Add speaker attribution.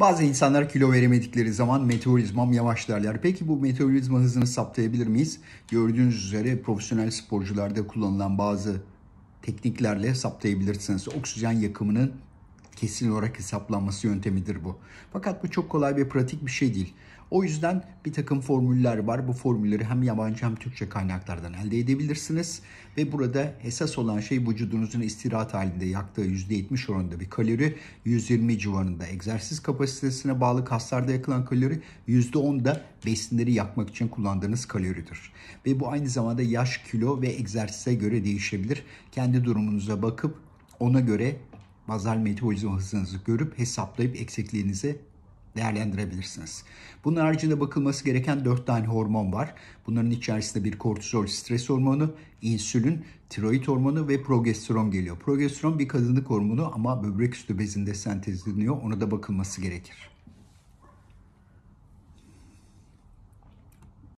Speaker 1: Bazı insanlar kilo veremedikleri zaman metabolizmam yavaşlarlar. Peki bu metabolizma hızını saptayabilir miyiz? Gördüğünüz üzere profesyonel sporcularda kullanılan bazı tekniklerle saptayabilirsiniz. Oksijen yakımının kesin olarak hesaplanması yöntemidir bu. Fakat bu çok kolay ve pratik bir şey değil. O yüzden bir takım formüller var. Bu formülleri hem yabancı hem Türkçe kaynaklardan elde edebilirsiniz. Ve burada esas olan şey vücudunuzun istirahat halinde yaktığı %70 oranında bir kalori, 120 civarında egzersiz kapasitesine bağlı kaslarda yakılan kalori, %10 da besinleri yakmak için kullandığınız kaloridir. Ve bu aynı zamanda yaş, kilo ve egzersize göre değişebilir. Kendi durumunuza bakıp ona göre bazal metabolizma hızınızı görüp hesaplayıp eksikliğinizi değerlendirebilirsiniz. Bunun haricinde bakılması gereken 4 tane hormon var. Bunların içerisinde bir kortizol stres hormonu, insülin, tiroid hormonu ve progesteron geliyor. Progesteron bir kadınlık hormonu ama böbrek üstü bezinde sentezleniyor. Ona da bakılması gerekir.